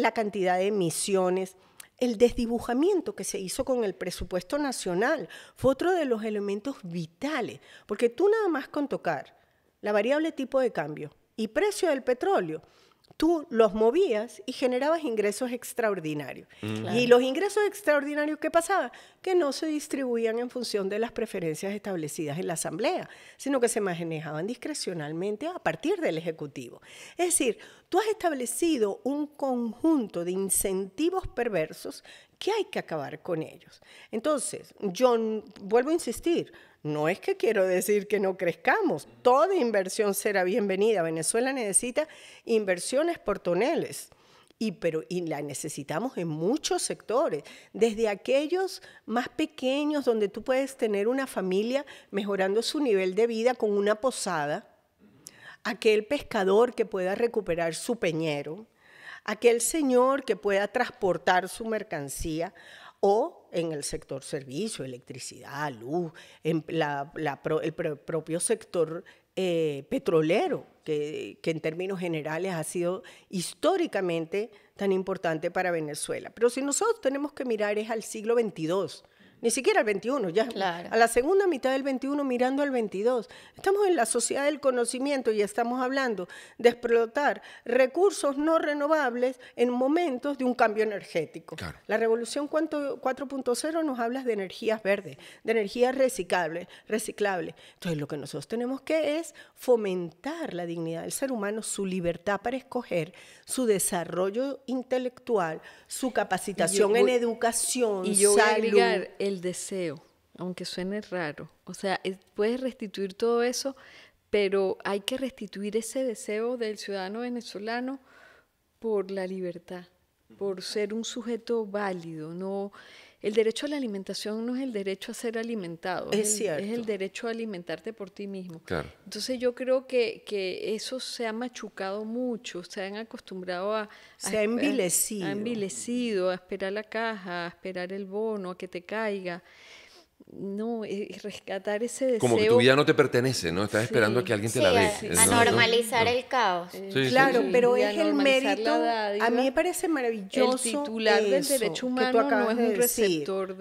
la cantidad de emisiones. El desdibujamiento que se hizo con el presupuesto nacional fue otro de los elementos vitales, porque tú nada más con tocar la variable tipo de cambio y precio del petróleo, tú los movías y generabas ingresos extraordinarios. Mm. Y los ingresos extraordinarios, ¿qué pasaba? Que no se distribuían en función de las preferencias establecidas en la Asamblea, sino que se manejaban discrecionalmente a partir del Ejecutivo. Es decir, tú has establecido un conjunto de incentivos perversos que hay que acabar con ellos. Entonces, yo vuelvo a insistir, no es que quiero decir que no crezcamos, toda inversión será bienvenida. Venezuela necesita inversiones por toneles. Y, pero, la necesitamos en muchos sectores, desde aquellos más pequeños donde tú puedes tener una familia mejorando su nivel de vida con una posada, aquel pescador que pueda recuperar su peñero, aquel señor que pueda transportar su mercancía, o en el sector servicio, electricidad, luz, en el propio sector eh, petrolero, que, que, en términos generales ha sido históricamente tan importante para Venezuela. Pero si nosotros tenemos que mirar es al siglo XXII, ni siquiera el 21, ya a la segunda mitad del 21 mirando al 22. Estamos en la sociedad del conocimiento y estamos hablando de explotar recursos no renovables en momentos de un cambio energético. La revolución 4.0 nos habla de energías verdes, de energías reciclables, reciclables. Entonces lo que nosotros tenemos que es fomentar la dignidad del ser humano, su libertad para escoger, su desarrollo intelectual, su capacitación en educación, y yo salud. Eh, el deseo, aunque suene raro. O sea, puedes restituir todo eso, pero hay que restituir ese deseo del ciudadano venezolano por la libertad, por ser un sujeto válido, no el derecho a la alimentación no es el derecho a ser alimentado, es, cierto. El, es el derecho a alimentarte por ti mismo. Claro. Entonces yo creo que, que, eso se ha machucado mucho, se han acostumbrado a... Se ha envilecido. A, a envilecido, a esperar la caja, a esperar el bono, a que te caiga no, eh, eh, rescatar ese deseo. Como que tu vida no te pertenece, ¿no? Estás esperando a que alguien te la dé. A, normalizar el caos. Eh, claro, pero es el mérito. A mí me parece maravilloso. titular eso, del derecho no es un receptor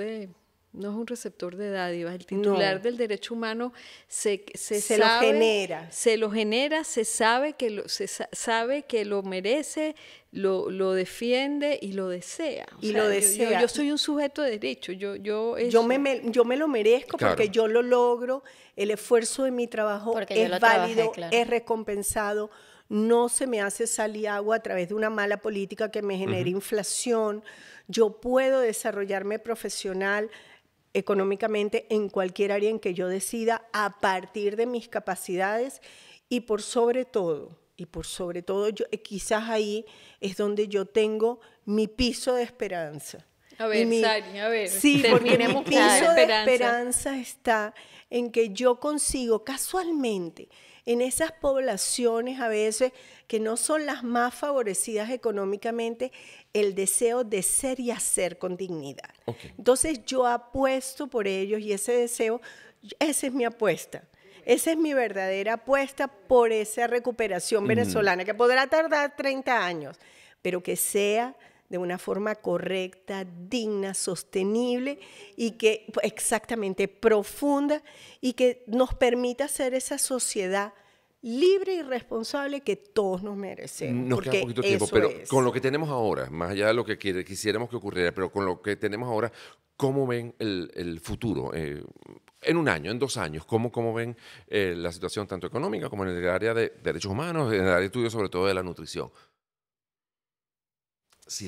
no es un receptor de dádivas. El titular del derecho humano se, se, lo genera. Se lo genera, se sabe que lo, se sabe que lo merece, lo, lo defiende y lo desea. y lo Yo, soy un sujeto de derecho. Yo, yo, yo, me, yo me lo merezco porque yo lo logro. El esfuerzo de mi trabajo es válido, es recompensado. No se me hace salir agua a través de una mala política que me genere inflación. Yo puedo desarrollarme profesional económicamente en cualquier área en que yo decida a partir de mis capacidades y por sobre todo, y por sobre todo, eh, quizás ahí es donde yo tengo mi piso de esperanza. A ver, mi, a ver. Sí, piso de esperanza está en que yo consigo casualmente en esas poblaciones a veces que no son las más favorecidas económicamente, el deseo de ser y hacer con dignidad. Entonces yo apuesto por ellos y ese deseo, esa es mi apuesta. Esa es mi verdadera apuesta por esa recuperación venezolana, que podrá tardar 30 años, pero que sea de una forma correcta, digna, sostenible y que exactamente profunda y que nos permita ser esa sociedad libre y responsable que todos nos merecemos. Nos queda poquito tiempo, pero con lo que tenemos ahora, más allá de lo que quisiéramos que ocurriera, pero con lo que tenemos ahora, ¿cómo ven el, futuro? Eh, en un año, en dos años, ¿cómo, cómo ven eh, la situación tanto económica como en el área de derechos humanos, en el área de estudio sobre todo de la nutrición?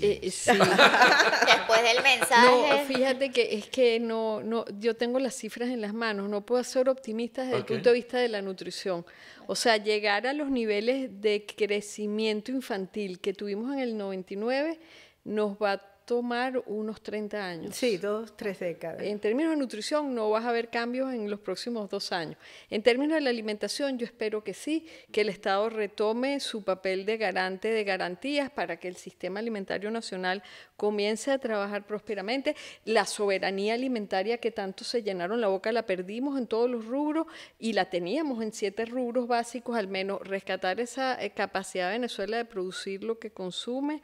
Eh, sí. Después del mensaje. No, fíjate que es que no, no, yo tengo las cifras en las manos, no puedo ser optimista desde el punto de vista de la nutrición. O sea, llegar a los niveles de crecimiento infantil que tuvimos en el 99 nos va a tomar unos 30 años. Sí, dos, tres décadas. En términos de nutrición no vas a ver cambios en los próximos dos años. En términos de la alimentación yo espero que sí, que el Estado retome su papel de garante de garantías para que el sistema alimentario nacional comience a trabajar prósperamente. La soberanía alimentaria que tanto se llenaron la boca la perdimos en todos los rubros y la teníamos en siete rubros básicos al menos. Rescatar esa eh, capacidad de Venezuela de producir lo que consume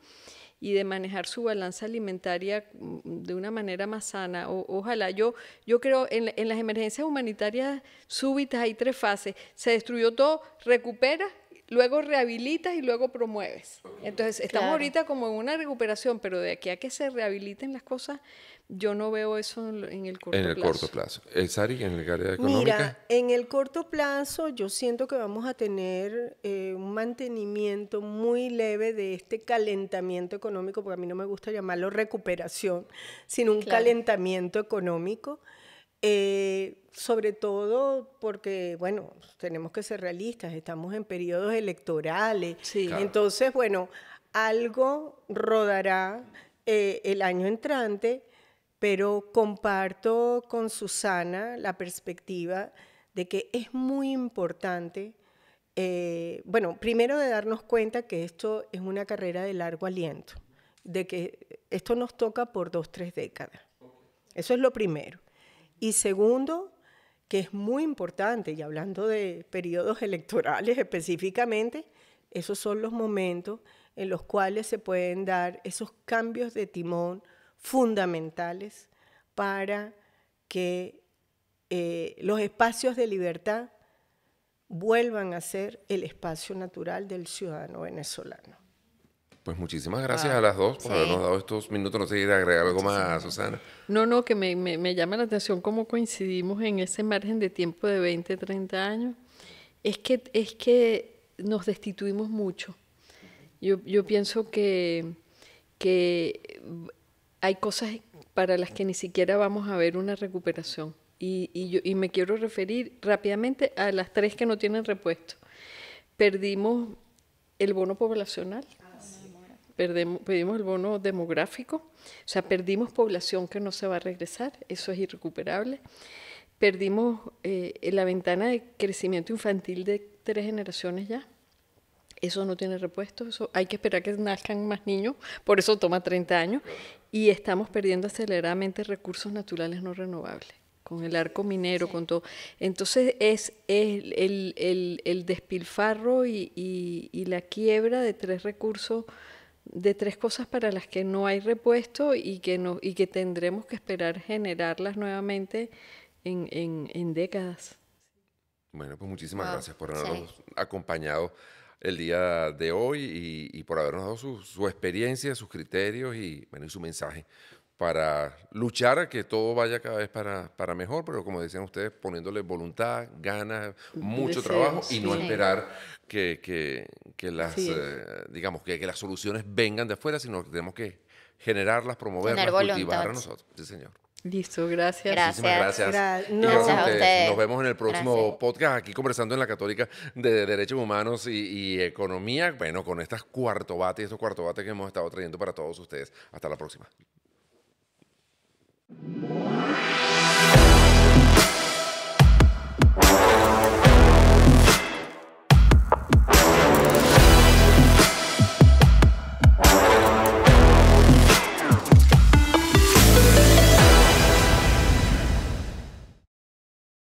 y de manejar su balanza alimentaria mm, de una manera más sana. O, ojalá, yo, yo creo en, en las emergencias humanitarias súbitas hay tres fases. Se destruyó todo, recupera luego rehabilitas y luego promueves. Entonces, estamos ahorita como en una recuperación, pero de aquí a que se rehabiliten las cosas, yo no veo eso en el corto plazo. en el plazo. corto plazo. Eh, Sari en el área económica? Mira, en el corto plazo yo siento que vamos a tener eh, un mantenimiento muy leve de este calentamiento económico, porque a mí no me gusta llamarlo recuperación, sino un calentamiento económico. Eh, sobre todo porque, bueno, tenemos que ser realistas, estamos en periodos electorales. Entonces, bueno, algo rodará eh, el año entrante, pero comparto con Susana la perspectiva de que es muy importante, eh, bueno, primero de darnos cuenta que esto es una carrera de largo aliento, de que esto nos toca por dos, tres décadas. Eso es lo primero. Y segundo, que es muy importante, y hablando de periodos electorales específicamente, esos son los momentos en los cuales se pueden dar esos cambios de timón fundamentales para que eh, los espacios de libertad vuelvan a ser el espacio natural del ciudadano venezolano. Pues muchísimas gracias ah, a las dos por habernos dado estos minutos. No sé si agregar algo más a Susana. No, no, que me, llama la atención cómo coincidimos en ese margen de tiempo de 20, 30 años. Es que, es que nos destituimos mucho. Yo, pienso que, hay cosas para las que ni siquiera vamos a ver una recuperación. Y, y, yo, y me quiero referir rápidamente a las tres que no tienen repuesto. Perdimos el bono poblacional perdemos, perdimos el bono demográfico, o sea, perdimos población que no se va a regresar, eso es irrecuperable. Perdimos eh, la ventana de crecimiento infantil de tres generaciones ya. Eso no tiene repuesto, hay que esperar que nazcan más niños, por eso toma 30 años. Y estamos perdiendo aceleradamente recursos naturales no renovables con el arco minero, con todo. Entonces es, el, despilfarro y, la quiebra de tres recursos de tres cosas para las que no hay repuesto y que, no, y que tendremos que esperar generarlas nuevamente en, décadas. Bueno, pues muchísimas gracias por habernos acompañado el día de hoy y, por habernos dado su, su, experiencia, sus criterios y, bueno, y su mensaje para luchar a que todo vaya cada vez para, para mejor, pero como decían ustedes, poniéndole voluntad, ganas, mucho trabajo y no esperar que, que, las, eh, digamos, que, las soluciones vengan de afuera, sino que tenemos que generarlas, promoverlas, cultivarlas nosotros. señor. Listo, gracias. Gracias. gracias. Nos vemos en el próximo podcast aquí conversando en la Católica de Derechos Humanos y, Economía. Bueno, con estas cuartobates y estos cuartobates que hemos estado trayendo para todos ustedes. Hasta la próxima. Thank you.